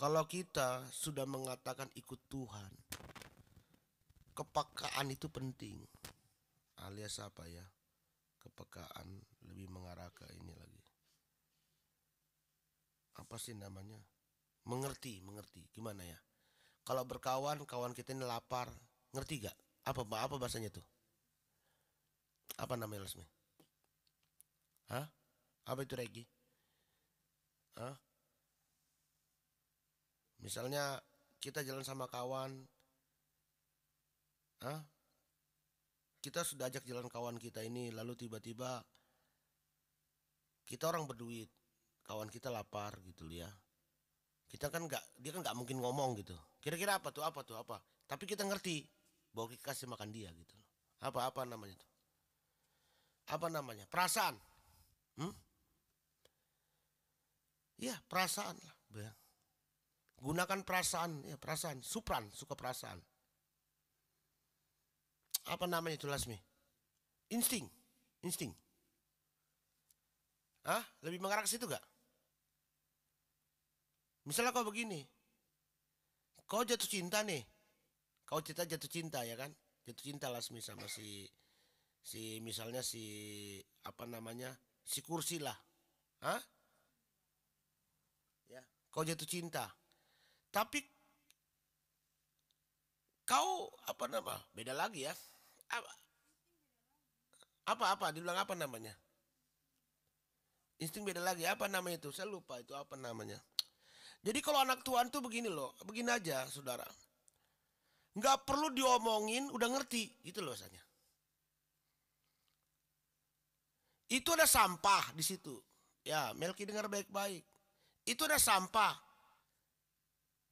Kalau kita sudah mengatakan ikut Tuhan, kepekaan itu penting. Alias apa ya? Kepekaan lebih mengarah ke ini lagi. Apa sih namanya? Mengerti, mengerti. Gimana ya? Kalau berkawan, kawan kita ini lapar. Ngerti gak? Apa apa bahasanya tuh? Apa namanya Hah? Apa itu Regi? Hah? Misalnya kita jalan sama kawan, ah, kita sudah ajak jalan kawan kita ini, lalu tiba-tiba kita orang berduit, kawan kita lapar gitu ya. Kita kan nggak, dia kan nggak mungkin ngomong gitu. Kira-kira apa tuh, apa tuh, apa? Tapi kita ngerti bahwa kita kasih makan dia gitu Apa-apa namanya tuh? Apa namanya? Perasaan. Hmm? Ya, perasaan lah. Gunakan perasaan, ya perasaan, supran, suka perasaan. Apa namanya itu Lasmi? Insting, insting. Ah, lebih mengarah ke situ gak? Misalnya kau begini, kau jatuh cinta nih, kau cinta jatuh cinta ya kan? Jatuh cinta Lasmi sama si si misalnya si apa namanya si kursi lah, ah? Ya, kau jatuh cinta. Tapi kau apa nama? Beda lagi ya. Apa-apa? Dibilang apa namanya? Insting beda lagi. Apa namanya itu? Saya lupa itu apa namanya. Jadi kalau anak tuan tuh begini loh, begini aja saudara. Nggak perlu diomongin, udah ngerti. Itu loh rasanya. Itu ada sampah di situ. Ya, Melki dengar baik-baik. Itu ada sampah.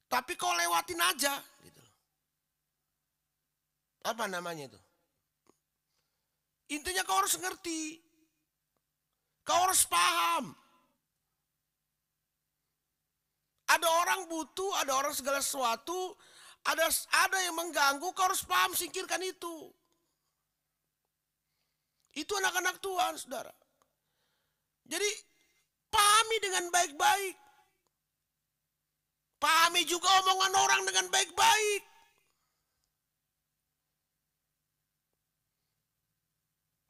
Tapi kau lewatin aja gitu. Apa namanya itu? Intinya kau harus ngerti. Kau harus paham. Ada orang butuh, ada orang segala sesuatu, ada ada yang mengganggu, kau harus paham singkirkan itu. Itu anak-anak Tuhan, Saudara. Jadi pahami dengan baik-baik. Pahami juga omongan orang dengan baik-baik.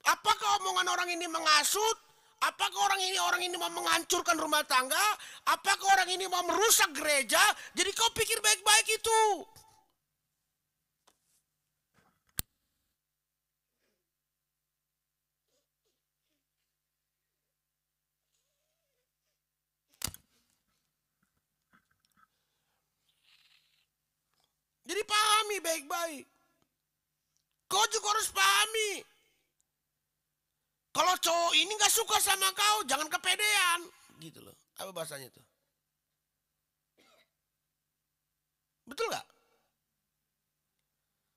Apakah omongan orang ini mengasut? Apakah orang ini orang ini mau menghancurkan rumah tangga? Apakah orang ini mau merusak gereja? Jadi kau pikir baik-baik itu. Jadi pahami baik-baik. Kau juga harus pahami. Kalau cowok ini gak suka sama kau, jangan kepedean. Gitu loh. Apa bahasanya itu? Betul gak?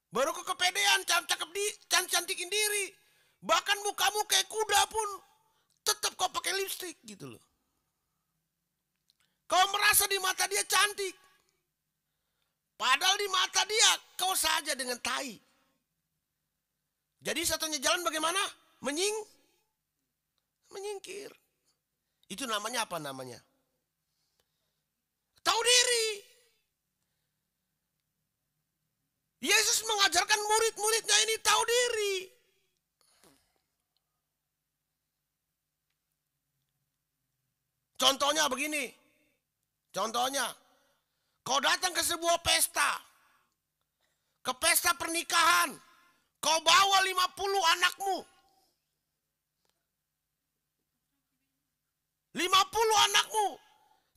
Baru ke kepedean, cakep di, cantikin diri. Bahkan mukamu kayak kuda pun tetap kau pakai lipstick gitu loh. Kau merasa di mata dia cantik. Padahal di mata dia kau saja dengan tai. Jadi satunya jalan bagaimana? Menying menyingkir. Itu namanya apa namanya? Tahu diri. Yesus mengajarkan murid-muridnya ini tahu diri. Contohnya begini. Contohnya Kau datang ke sebuah pesta. Ke pesta pernikahan. Kau bawa 50 anakmu. 50 anakmu.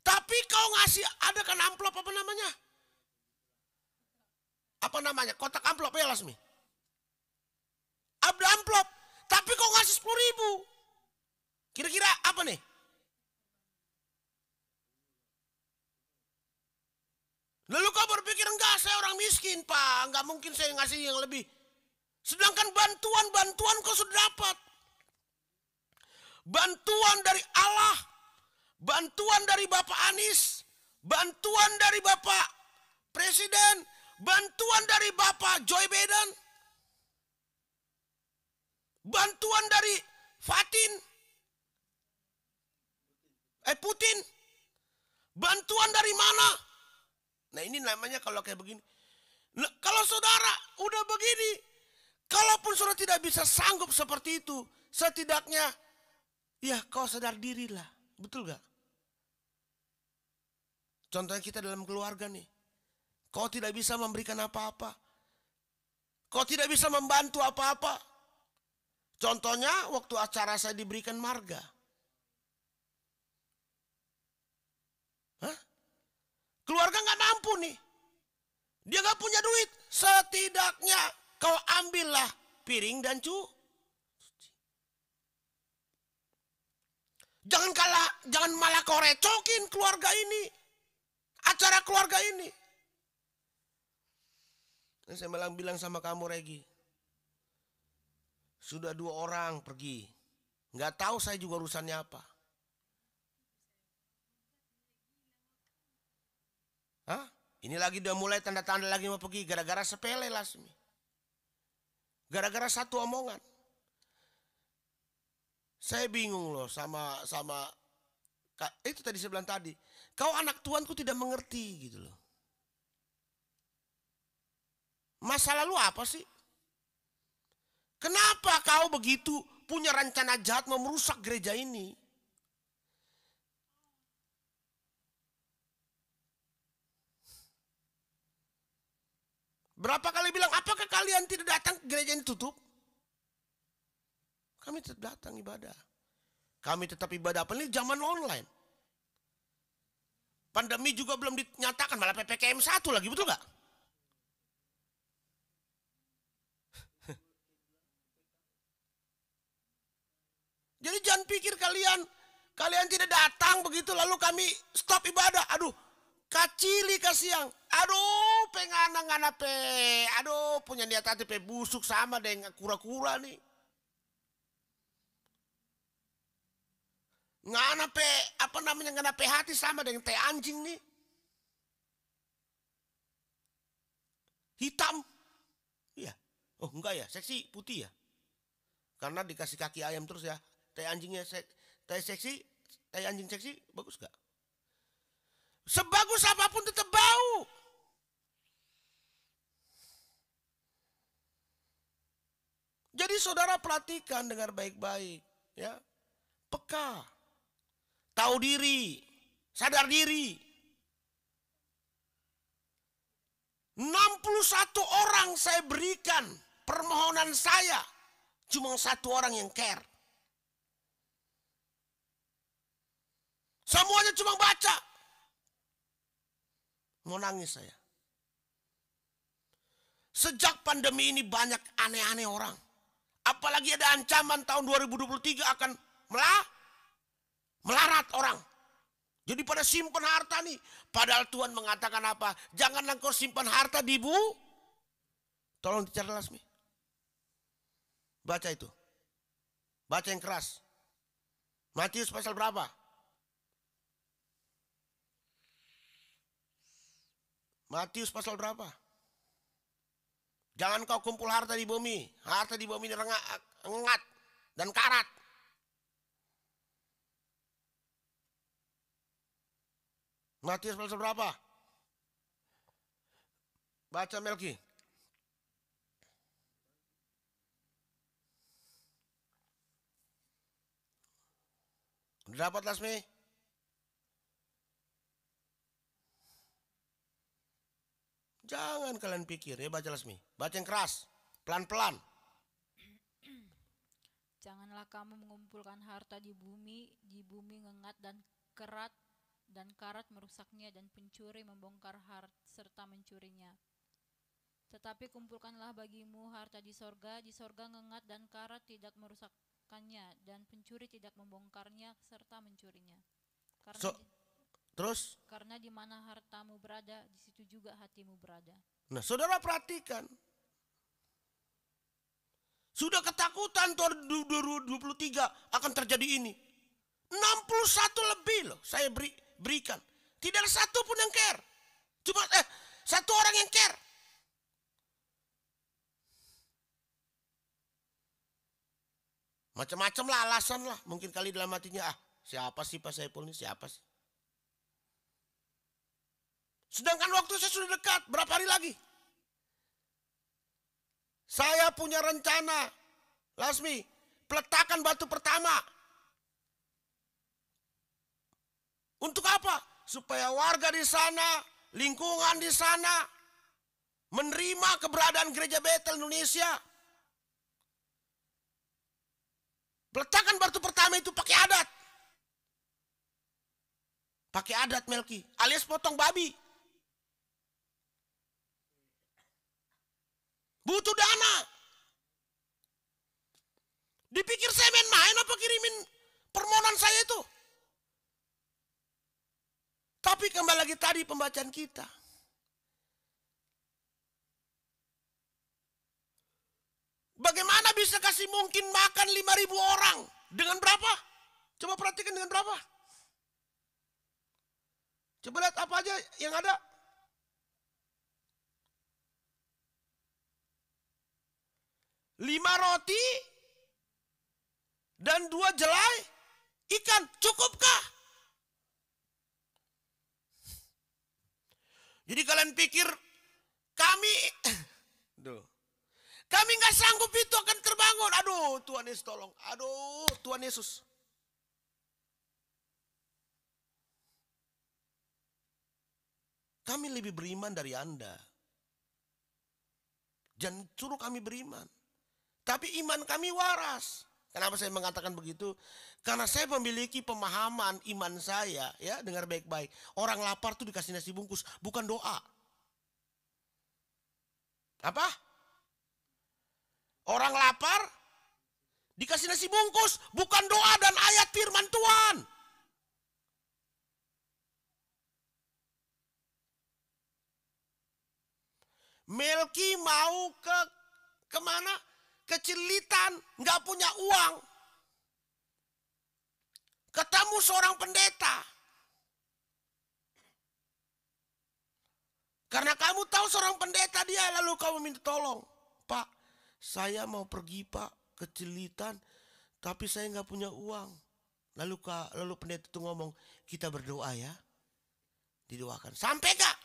Tapi kau ngasih, ada kan amplop apa namanya? Apa namanya? Kotak amplop ya Lasmi? Ada amplop. Tapi kau ngasih 10 ribu. Kira-kira apa nih? Lalu kau berpikir, enggak saya orang miskin pak, enggak mungkin saya ngasih yang lebih. Sedangkan bantuan-bantuan kau sudah dapat. Bantuan dari Allah, bantuan dari Bapak Anies, bantuan dari Bapak Presiden, bantuan dari Bapak Joy Biden, bantuan dari Fatin, eh Putin, bantuan dari mana? Nah ini namanya kalau kayak begini. Nah, kalau saudara udah begini, kalaupun saudara tidak bisa sanggup seperti itu, setidaknya ya kau sadar dirilah. Betul gak? Contohnya kita dalam keluarga nih. Kau tidak bisa memberikan apa-apa. Kau tidak bisa membantu apa-apa. Contohnya waktu acara saya diberikan marga. Keluarga nggak mampu nih. Dia nggak punya duit. Setidaknya kau ambillah piring dan cu. Jangan kalah, jangan malah kau recokin keluarga ini. Acara keluarga ini. Dan saya malah bilang sama kamu Regi. Sudah dua orang pergi. Nggak tahu saya juga urusannya apa. Hah? Ini lagi udah mulai tanda-tanda lagi mau pergi gara-gara sepele Lasmi. Gara-gara satu omongan. Saya bingung loh sama sama itu tadi sebelah tadi. Kau anak tuanku tidak mengerti gitu loh. Masa lalu apa sih? Kenapa kau begitu punya rencana jahat mau merusak gereja ini? Berapa kali bilang, apakah kalian tidak datang ke gereja ini tutup? Kami tetap datang ibadah. Kami tetap ibadah. Apa ini zaman online. Pandemi juga belum dinyatakan, malah PPKM satu lagi, betul gak? Jadi jangan pikir kalian, kalian tidak datang begitu lalu kami stop ibadah. Aduh, kacili kasiang. Aduh, pe ngana-ngana pe. Aduh, punya niat hati pe busuk sama dengan kura-kura nih. Ngana pe, apa namanya, ngana pe hati sama dengan teh anjing nih. Hitam. Iya. Oh enggak ya, seksi putih ya. Karena dikasih kaki ayam terus ya. Teh anjingnya sek, teh seksi, teh anjing seksi bagus gak? Sebagus apapun tetap bau. Jadi saudara perhatikan dengar baik-baik, ya. Peka. Tahu diri, sadar diri. 61 orang saya berikan permohonan saya. Cuma satu orang yang care. Semuanya cuma baca. Mau nangis saya. Sejak pandemi ini banyak aneh-aneh orang. Apalagi ada ancaman tahun 2023 akan melah, melarat orang. Jadi pada simpan harta nih. Padahal Tuhan mengatakan apa? Jangan engkau simpan harta di bu. Tolong dicerdas nih. Baca itu. Baca yang keras. Matius pasal berapa? Matius pasal berapa? Jangan kau kumpul harta di bumi. Harta di bumi rengat dan karat. Matius pasal berapa? Baca Melki. Dapat Lasmi? Jangan kalian pikir ya baca Lasmi. Baca yang keras, pelan-pelan. Janganlah kamu mengumpulkan harta di bumi, di bumi ngengat dan kerat dan karat merusaknya dan pencuri membongkar harta serta mencurinya. Tetapi kumpulkanlah bagimu harta di sorga, di sorga ngengat dan karat tidak merusakkannya dan pencuri tidak membongkarnya serta mencurinya. Karena so, di, terus? Karena di mana hartamu berada, di situ juga hatimu berada. Nah, saudara perhatikan, sudah ketakutan tahun 2023 akan terjadi ini. 61 lebih loh saya beri, berikan. Tidak ada satu pun yang care. Cuma eh, satu orang yang care. Macam-macam lah alasan lah. Mungkin kali dalam hatinya, ah siapa sih Pak Saiful ini, siapa sih? Sedangkan waktu saya sudah dekat, berapa hari lagi? Saya punya rencana. Lasmi, peletakan batu pertama. Untuk apa? Supaya warga di sana, lingkungan di sana, menerima keberadaan gereja Betel Indonesia. Peletakan batu pertama itu pakai adat. Pakai adat Melki, alias potong babi. Butuh dana. Dipikir saya main-main apa kirimin permohonan saya itu? Tapi kembali lagi tadi pembacaan kita. Bagaimana bisa kasih mungkin makan 5.000 orang? Dengan berapa? Coba perhatikan dengan berapa? Coba lihat apa aja yang ada. lima roti dan dua jelai ikan cukupkah? Jadi kalian pikir kami, Duh. kami nggak sanggup itu akan terbangun. Aduh Tuhan Yesus tolong, aduh Tuhan Yesus. Kami lebih beriman dari Anda. Jangan suruh kami beriman. Tapi iman kami waras. Kenapa saya mengatakan begitu? Karena saya memiliki pemahaman iman saya, ya, dengar baik-baik. Orang lapar tuh dikasih nasi bungkus, bukan doa. Apa? Orang lapar dikasih nasi bungkus, bukan doa dan ayat firman Tuhan. Melki mau ke kemana? kecilitan, nggak punya uang. Ketemu seorang pendeta. Karena kamu tahu seorang pendeta dia, lalu kamu minta tolong. Pak, saya mau pergi pak, kecilitan, tapi saya nggak punya uang. Lalu kak, lalu pendeta itu ngomong, kita berdoa ya. Didoakan. Sampai gak?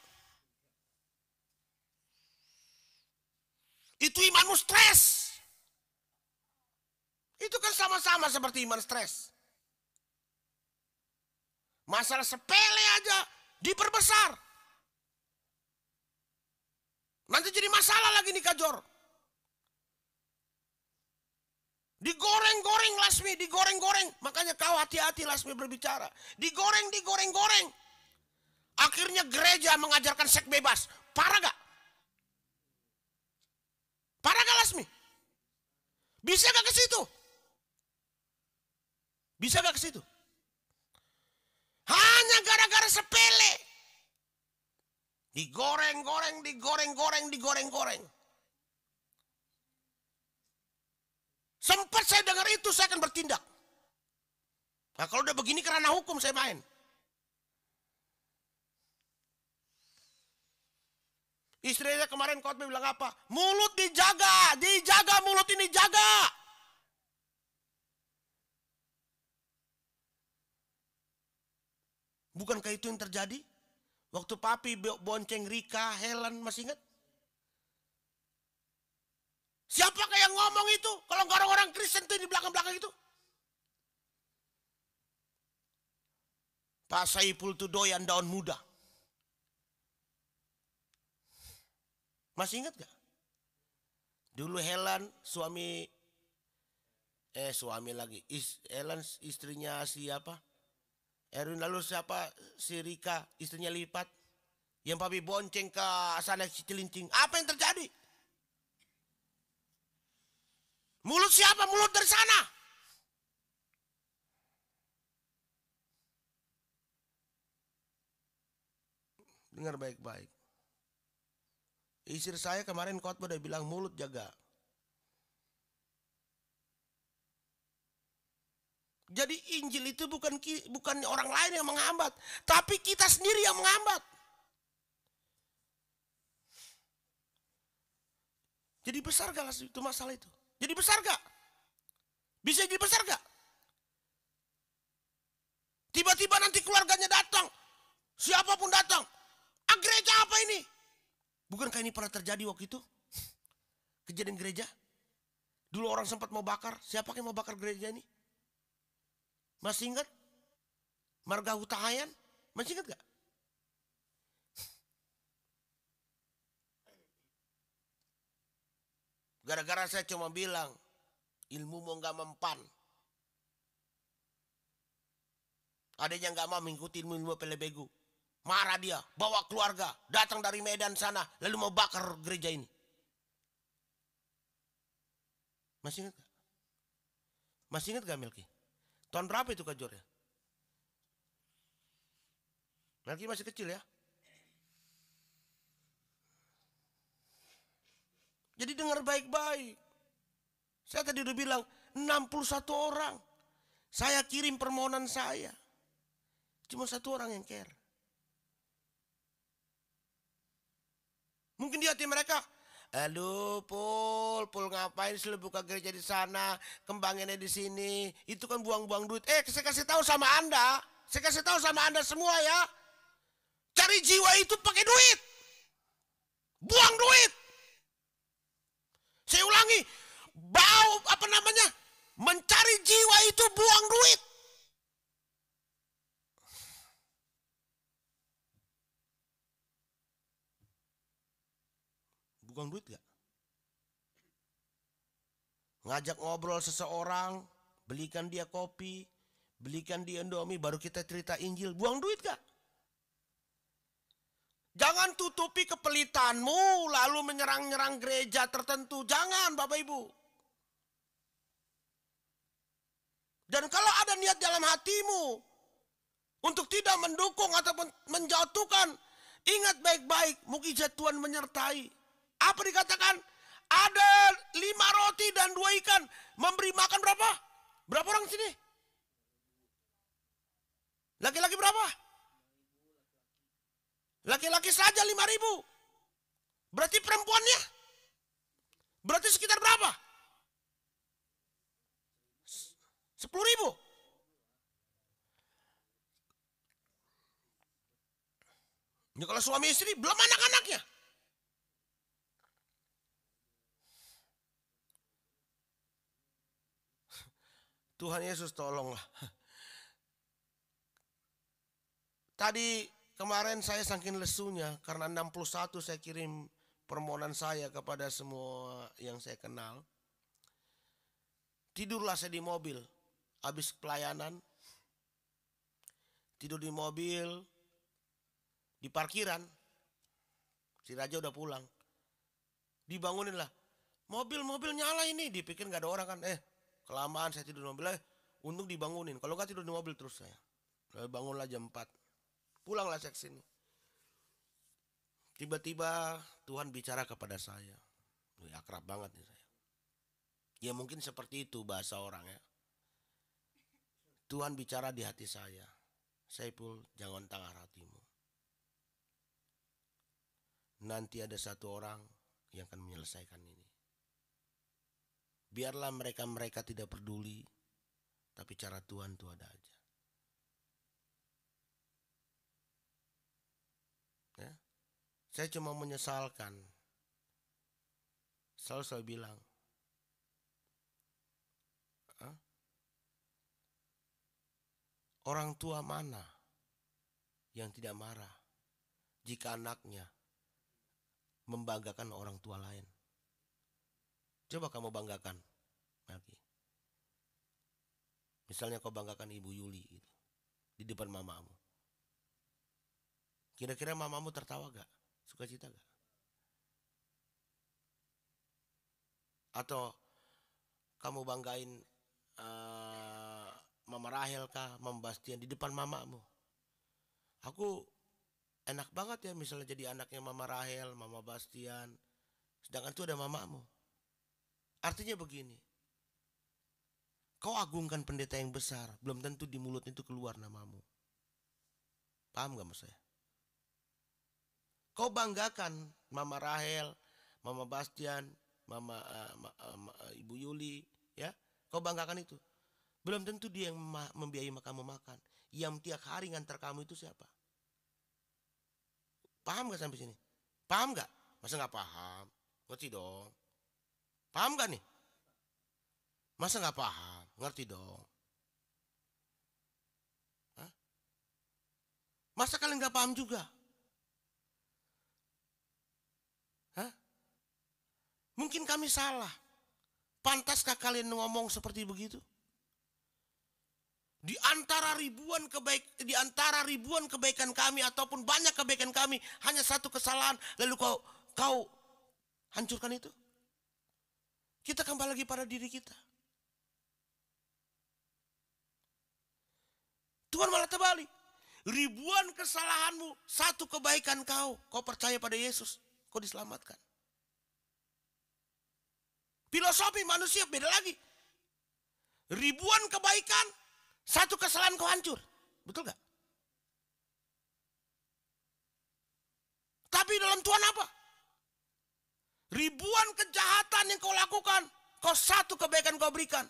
Itu imanmu stres. Itu kan sama-sama seperti iman stres. Masalah sepele aja diperbesar. Nanti jadi masalah lagi nih kajor. Digoreng-goreng Lasmi, digoreng-goreng. Makanya kau hati-hati Lasmi berbicara. Digoreng, digoreng-goreng. Akhirnya gereja mengajarkan seks bebas. Parah gak? Parah gak Lasmi? Bisa gak ke situ? Bisa gak ke situ? Hanya gara-gara sepele. Digoreng-goreng, digoreng-goreng, digoreng-goreng. Sempat saya dengar itu, saya akan bertindak. Nah kalau udah begini karena hukum saya main. Istri saya kemarin khotbah bilang apa? Mulut dijaga, dijaga mulut ini, jaga. Bukankah itu yang terjadi? Waktu papi bonceng Rika, Helen, masih ingat? Siapakah yang ngomong itu? Kalau nggak orang-orang Kristen tuh di belakang-belakang itu. Pak Saipul tuh doyan daun muda. Masih ingat gak? Dulu Helen suami eh suami lagi. Is, Helen istrinya siapa? Erwin lalu siapa si Rika istrinya lipat yang papi bonceng ke sana celincing Apa yang terjadi? Mulut siapa? Mulut dari sana. Dengar baik-baik. Istri saya kemarin khotbah udah bilang mulut jaga. Jadi Injil itu bukan bukan orang lain yang menghambat, tapi kita sendiri yang menghambat. Jadi besar gak itu masalah itu? Jadi besar gak? Bisa jadi besar gak? Tiba-tiba nanti keluarganya datang, siapapun datang. Ah, gereja apa ini? Bukankah ini pernah terjadi waktu itu? Kejadian gereja? Dulu orang sempat mau bakar. Siapa yang mau bakar gereja ini? Masih ingat? Marga Hutahayan? Masih ingat gak? Gara-gara saya cuma bilang, ilmu mau gak mempan. Ada yang gak mau mengikuti ilmu-ilmu pelebegu. Marah dia, bawa keluarga, datang dari Medan sana, lalu mau bakar gereja ini. Masih ingat gak? Masih ingat gak milky Tahun berapa itu Kak ya? Melki masih kecil ya. Jadi dengar baik-baik. Saya tadi udah bilang 61 orang. Saya kirim permohonan saya. Cuma satu orang yang care. Mungkin di hati mereka aduh Pul, Pul ngapain sih lu buka gereja di sana, kembanginnya di sini? Itu kan buang-buang duit. Eh, saya kasih tahu sama Anda, saya kasih tahu sama Anda semua ya. Cari jiwa itu pakai duit. Buang duit. Saya ulangi, bau apa namanya? Mencari jiwa itu buang duit. uang duit gak? Ngajak ngobrol seseorang, belikan dia kopi, belikan dia indomie, baru kita cerita Injil. Buang duit gak? Jangan tutupi kepelitanmu lalu menyerang-nyerang gereja tertentu. Jangan Bapak Ibu. Dan kalau ada niat dalam hatimu untuk tidak mendukung ataupun menjatuhkan, ingat baik-baik mukjizat Tuhan menyertai. Apa dikatakan? Ada lima roti dan dua ikan. Memberi makan berapa? Berapa orang sini? Laki-laki berapa? Laki-laki saja lima ribu. Berarti perempuannya? Berarti sekitar berapa? Sepuluh ribu. ini kalau suami istri belum anak-anaknya. Tuhan Yesus tolonglah. Tadi kemarin saya saking lesunya karena 61 saya kirim permohonan saya kepada semua yang saya kenal. Tidurlah saya di mobil habis pelayanan. Tidur di mobil di parkiran. Si Raja udah pulang. dibangunin lah Mobil-mobil nyala ini. Dipikir nggak ada orang kan. Eh kelamaan saya tidur di mobil eh, untung dibangunin kalau nggak tidur di mobil terus saya bangun bangunlah jam 4 pulanglah saya ini. tiba-tiba Tuhan bicara kepada saya Wih, akrab banget nih saya ya mungkin seperti itu bahasa orang ya Tuhan bicara di hati saya saya Saiful jangan tangan hatimu nanti ada satu orang yang akan menyelesaikan ini Biarlah mereka-mereka tidak peduli, tapi cara Tuhan itu ada aja. Ya? Saya cuma menyesalkan. Selalu saya bilang, Hah? orang tua mana yang tidak marah jika anaknya membanggakan orang tua lain? Coba kamu banggakan lagi. Misalnya kau banggakan Ibu Yuli gitu, di depan mamamu. Kira-kira mamamu tertawa gak? suka cita gak? Atau kamu banggain uh, Mama Rahel kah, Mama Bastian di depan mamamu. Aku enak banget ya misalnya jadi anaknya Mama Rahel, Mama Bastian. Sedangkan itu ada mamamu. Artinya begini. Kau agungkan pendeta yang besar, belum tentu di mulut itu keluar namamu. Paham gak maksud saya? Kau banggakan Mama Rahel, Mama Bastian, Mama uh, ma, uh, ma, uh, Ibu Yuli, ya. Kau banggakan itu. Belum tentu dia yang membiayai kamu makan. Yang tiap hari ngantar kamu itu siapa? Paham gak sampai sini? Paham gak? Masa gak paham? Ngerti dong. Paham gak nih? Masa gak paham? Ngerti dong. Hah? Masa kalian gak paham juga? Hah? Mungkin kami salah. Pantaskah kalian ngomong seperti begitu? Di antara ribuan kebaik di antara ribuan kebaikan kami ataupun banyak kebaikan kami hanya satu kesalahan lalu kau kau hancurkan itu? Kita kembali lagi pada diri kita. Tuhan malah terbalik. Ribuan kesalahanmu, satu kebaikan kau. Kau percaya pada Yesus, kau diselamatkan. Filosofi manusia beda lagi. Ribuan kebaikan, satu kesalahan kau hancur. Betul gak? Tapi dalam Tuhan apa? Ribuan kejahatan yang kau lakukan, kau satu kebaikan kau berikan.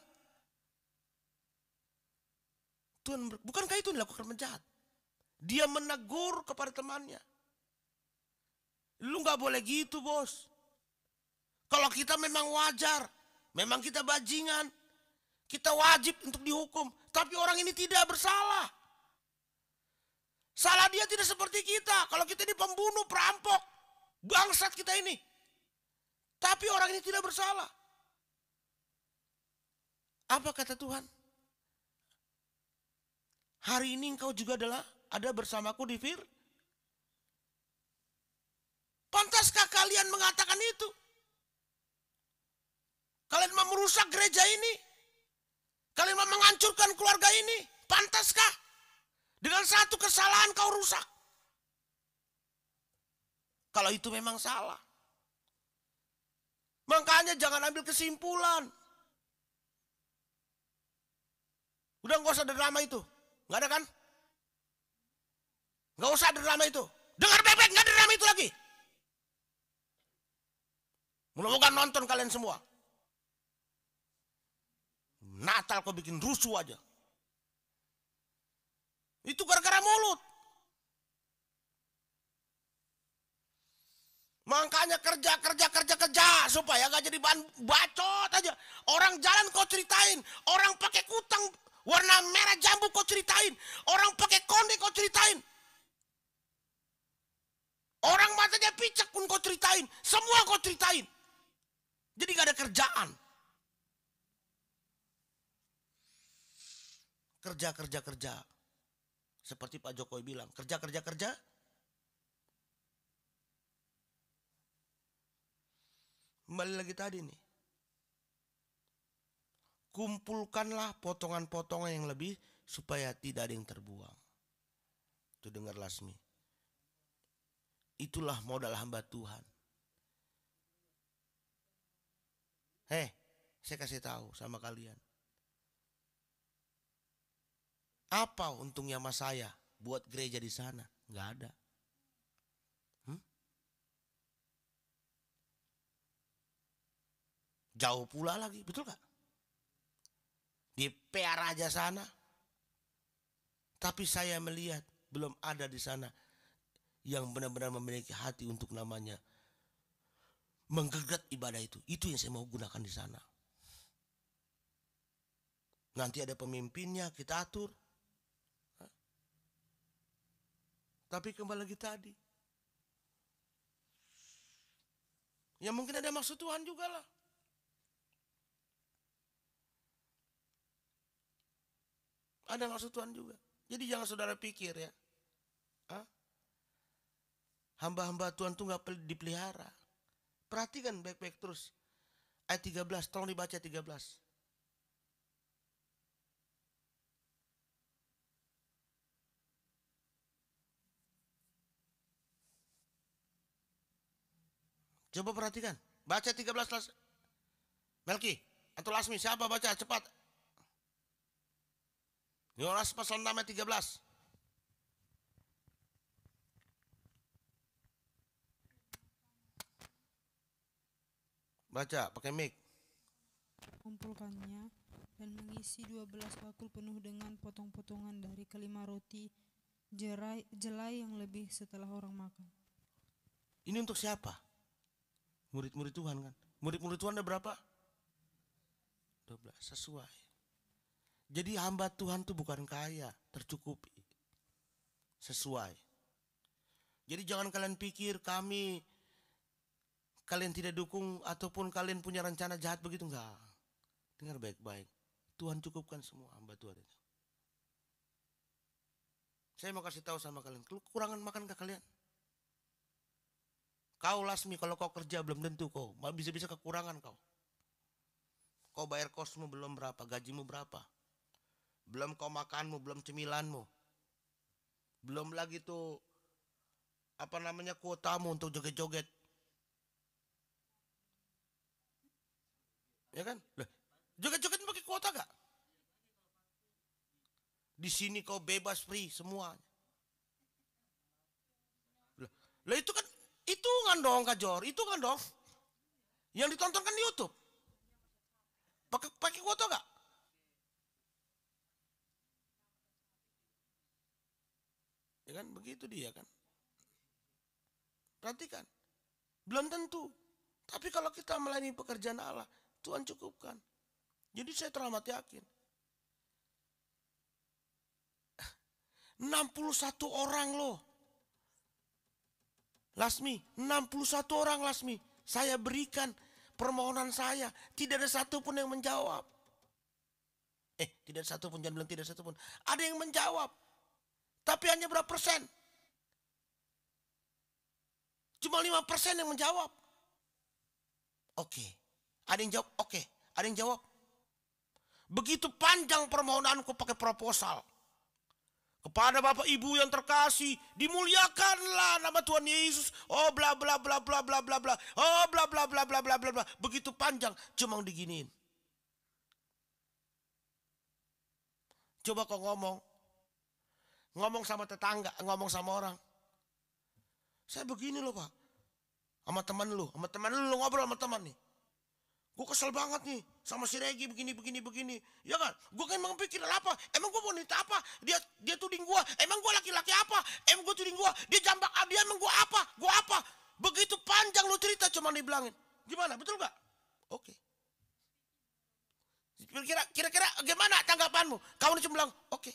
Tuhan, bukankah itu yang dilakukan penjahat? Dia menegur kepada temannya. Lu gak boleh gitu bos. Kalau kita memang wajar, memang kita bajingan, kita wajib untuk dihukum. Tapi orang ini tidak bersalah. Salah dia tidak seperti kita. Kalau kita ini pembunuh, perampok, bangsat kita ini. Tapi orang ini tidak bersalah. Apa kata Tuhan? Hari ini engkau juga adalah ada bersamaku di Fir. Pantaskah kalian mengatakan itu? Kalian mau merusak gereja ini? Kalian mau menghancurkan keluarga ini? Pantaskah? Dengan satu kesalahan kau rusak. Kalau itu memang salah. Makanya jangan ambil kesimpulan. Udah nggak usah drama itu. Nggak ada kan? Nggak usah drama itu. Dengar bebek, baik nggak drama itu lagi. Mula-mula nonton kalian semua. Natal kau bikin rusuh aja. Itu gara-gara mulut. Makanya kerja, kerja, kerja, kerja. Supaya gak jadi bahan bacot aja. Orang jalan kau ceritain. Orang pakai kutang warna merah jambu kau ceritain. Orang pakai konde kau ceritain. Orang matanya picek pun kau ceritain. Semua kau ceritain. Jadi gak ada kerjaan. Kerja, kerja, kerja. Seperti Pak Jokowi bilang, kerja, kerja, kerja. Kembali lagi tadi nih. Kumpulkanlah potongan-potongan yang lebih supaya tidak ada yang terbuang. Itu dengar Lasmi. Itulah modal hamba Tuhan. Heh, saya kasih tahu sama kalian. Apa untungnya mas saya buat gereja di sana? Nggak ada. Jauh pula lagi, betul gak? Di PR aja sana. Tapi saya melihat belum ada di sana yang benar-benar memiliki hati untuk namanya menggegat ibadah itu. Itu yang saya mau gunakan di sana. Nanti ada pemimpinnya, kita atur. Tapi kembali lagi tadi. Ya mungkin ada maksud Tuhan juga lah. Ada maksud Tuhan juga. Jadi jangan saudara pikir ya. Hamba-hamba Tuhan itu gak dipelihara. Perhatikan baik-baik terus. Ayat 13, tolong dibaca 13. Coba perhatikan. Baca 13 Melki atau Lasmi siapa baca cepat Yohanes pasal 6 ayat 13. Baca pakai mic. Kumpulkannya dan mengisi 12 bakul penuh dengan potong-potongan dari kelima roti jerai, jelai yang lebih setelah orang makan. Ini untuk siapa? Murid-murid Tuhan kan? Murid-murid Tuhan ada berapa? 12 sesuai. Jadi hamba Tuhan itu bukan kaya, tercukupi. Sesuai. Jadi jangan kalian pikir kami kalian tidak dukung ataupun kalian punya rencana jahat begitu enggak. Dengar baik-baik. Tuhan cukupkan semua hamba Tuhan itu. Saya mau kasih tahu sama kalian, kekurangan makan ke kalian? Kau Lasmi kalau kau kerja belum tentu kau, bisa-bisa kekurangan kau. Kau bayar kosmu belum berapa, gajimu berapa, belum kau makanmu, belum cemilanmu. Belum lagi tuh apa namanya kuotamu untuk joget-joget. Ya kan? Lah, joget-joget pakai kuota gak? Di sini kau bebas free semuanya. Lah, lah itu kan dong Kajor, itu kan dong. Yang ditonton kan di YouTube. Pakai pakai kuota gak? Ya kan begitu dia kan. Perhatikan. Belum tentu. Tapi kalau kita melayani pekerjaan Allah, Tuhan cukupkan. Jadi saya teramat yakin. 61 orang loh. Lasmi, 61 orang Lasmi. Saya berikan permohonan saya. Tidak ada satupun yang menjawab. Eh, tidak ada satupun, jangan bilang tidak ada satupun. Ada yang menjawab. Tapi hanya berapa persen? Cuma lima persen yang menjawab. Oke. Okay. Ada yang jawab, oke. Okay. Ada yang jawab. Begitu panjang permohonanku pakai proposal. Kepada Bapak Ibu yang terkasih, dimuliakanlah nama Tuhan Yesus. Oh bla bla bla bla bla bla bla. Oh bla bla bla bla bla bla bla. Begitu panjang cuma diginiin. Coba kau ngomong, ngomong sama tetangga, ngomong sama orang. Saya begini loh pak, sama teman lu, sama teman lu, lu ngobrol sama teman nih. Gue kesel banget nih sama si Regi begini begini begini. Ya kan? Gue kan emang pikir apa? Emang gue wanita apa? Dia dia tuding gue. Emang gue laki-laki apa? Emang gue tuding gue. Dia jambak ah, dia emang gue apa? Gue apa? Begitu panjang lu cerita cuma dibilangin. Gimana? Betul gak? Oke. Okay. Kira-kira gimana tanggapanmu? Kamu cuma bilang, "Oke." Okay.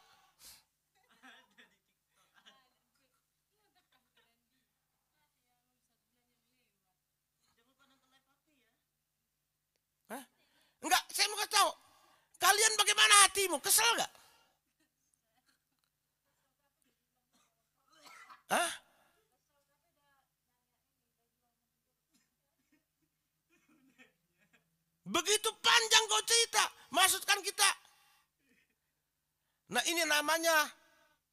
Kalian bagaimana hatimu? Kesel gak? Hah? Begitu panjang kau cerita, maksudkan kita. Nah ini namanya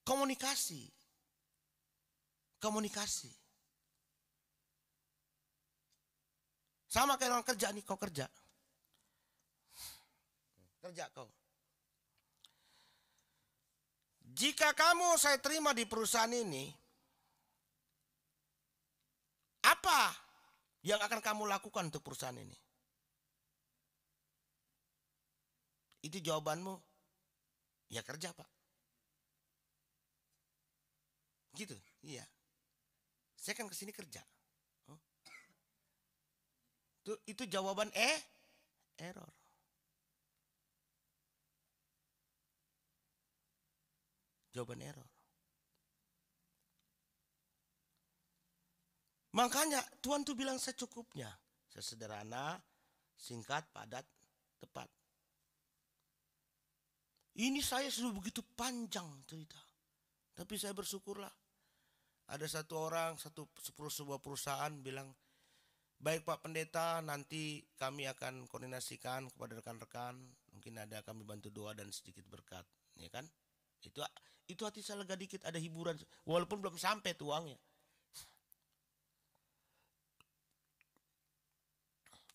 komunikasi. Komunikasi. Sama kayak orang kerja nih, kau kerja kerja kau. Jika kamu saya terima di perusahaan ini, apa yang akan kamu lakukan untuk perusahaan ini? Itu jawabanmu. Ya kerja, Pak. Gitu, iya. Saya kan kesini kerja. Oh. Itu, itu jawaban eh error. jawaban error. Makanya Tuhan tuh bilang secukupnya, sesederhana, singkat, padat, tepat. Ini saya sudah begitu panjang cerita. Tapi saya bersyukurlah. Ada satu orang, satu sebuah perusahaan bilang, baik Pak Pendeta, nanti kami akan koordinasikan kepada rekan-rekan. Mungkin ada kami bantu doa dan sedikit berkat. Ya kan? Itu itu hati saya lega dikit ada hiburan walaupun belum sampai tuangnya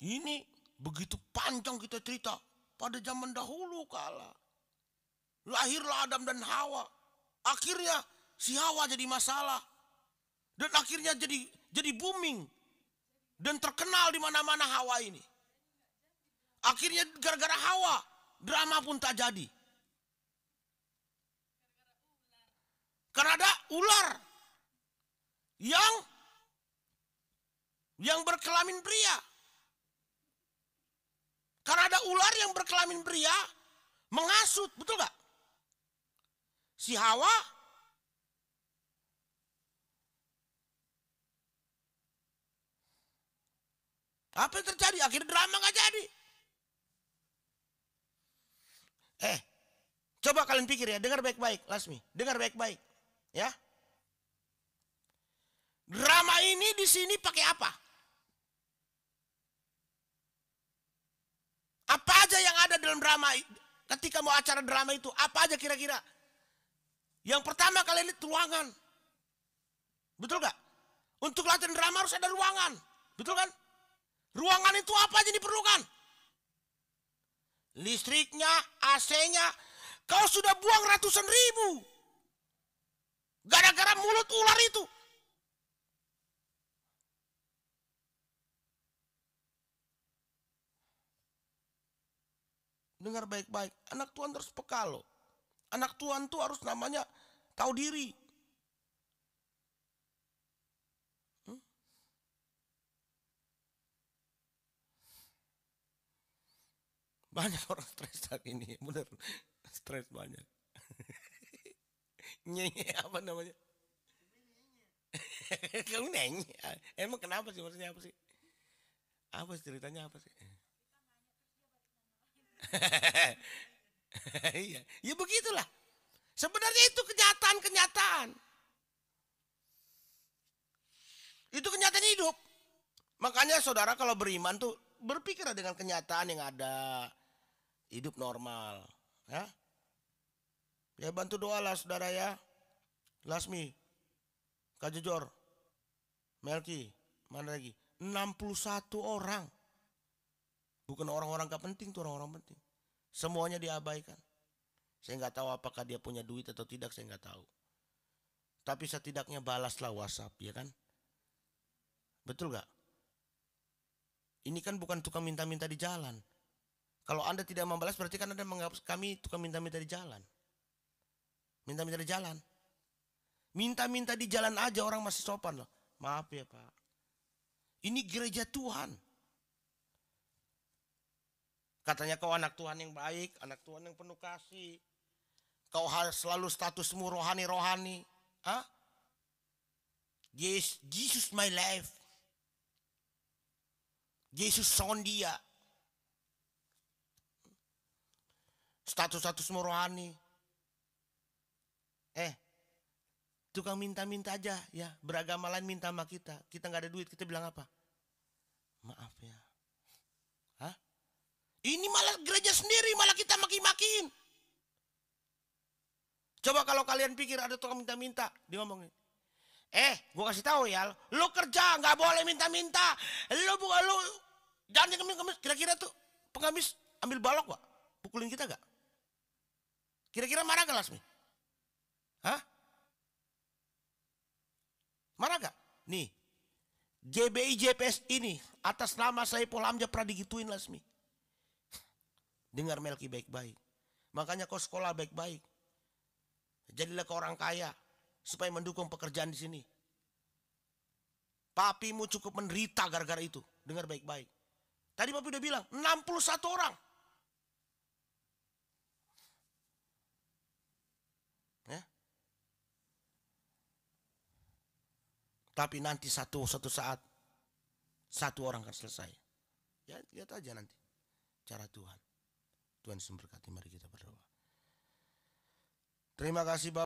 ini begitu panjang kita cerita pada zaman dahulu kala lahirlah Adam dan Hawa akhirnya si Hawa jadi masalah dan akhirnya jadi jadi booming dan terkenal di mana-mana Hawa ini akhirnya gara-gara Hawa drama pun tak jadi Karena ada ular yang yang berkelamin pria. Karena ada ular yang berkelamin pria mengasut, betul gak? Si Hawa Apa yang terjadi? Akhirnya drama gak jadi. Eh, coba kalian pikir ya, dengar baik-baik, Lasmi. Dengar baik-baik. Ya. Drama ini di sini pakai apa? Apa aja yang ada dalam drama ketika mau acara drama itu? Apa aja kira-kira? Yang pertama kalian lihat ruangan. Betul gak? Untuk latihan drama harus ada ruangan. Betul kan? Ruangan itu apa aja diperlukan? Listriknya, AC-nya. Kau sudah buang ratusan ribu mulut ular itu. Dengar baik-baik, anak Tuhan terus peka loh. Anak Tuhan tuh harus namanya tahu diri. Hmm? Banyak orang stres saat ini, bener. Stres banyak. Nyenye apa namanya? Kamu neng, emang kenapa sih maksudnya apa sih? Apa ceritanya apa sih? Iya, ya begitulah. Sebenarnya itu kenyataan-kenyataan. Itu kenyataan hidup. Makanya saudara kalau beriman tuh berpikir dengan kenyataan yang ada. Hidup normal. Ya, ya bantu doalah saudara ya. Lasmi, Kajejor, Melki, mana lagi? 61 orang. Bukan orang-orang gak penting tuh orang-orang penting. Semuanya diabaikan. Saya nggak tahu apakah dia punya duit atau tidak, saya nggak tahu. Tapi setidaknya balaslah WhatsApp, ya kan? Betul gak? Ini kan bukan tukang minta-minta di jalan. Kalau Anda tidak membalas berarti kan Anda menganggap kami tukang minta-minta di jalan. Minta-minta di jalan. Minta-minta di jalan aja orang masih sopan loh. Maaf ya Pak. Ini gereja Tuhan. Katanya kau anak Tuhan yang baik, anak Tuhan yang penuh kasih. Kau harus selalu statusmu rohani-rohani. Hah? Yes, Jesus my life. Yesus son dia, Status-statusmu rohani. Eh, Tukang minta-minta aja ya, beragama lain minta sama kita. Kita nggak ada duit, kita bilang apa? Maaf ya. Hah? Ini malah gereja sendiri, malah kita maki makin Coba kalau kalian pikir ada tukang minta-minta, dia ngomongin. Eh, gua kasih tahu ya, lo kerja nggak boleh minta-minta. lo bukan lu jangan kemis-kemis. Kira-kira tuh pengemis ambil balok gua Pukulin kita gak? Kira-kira marah gak Lasmi? Hah? mana gak? Nih, GBI JPS ini atas nama saya Polamja pernah digituin Lasmi. Dengar Melki baik-baik. Makanya kau sekolah baik-baik. Jadilah kau orang kaya supaya mendukung pekerjaan di sini. Papimu cukup menderita gara-gara itu. Dengar baik-baik. Tadi papi udah bilang 61 orang. Tapi nanti satu satu saat satu orang akan selesai. Ya lihat aja nanti cara Tuhan. Tuhan memberkati mari kita berdoa. Terima kasih Bapak.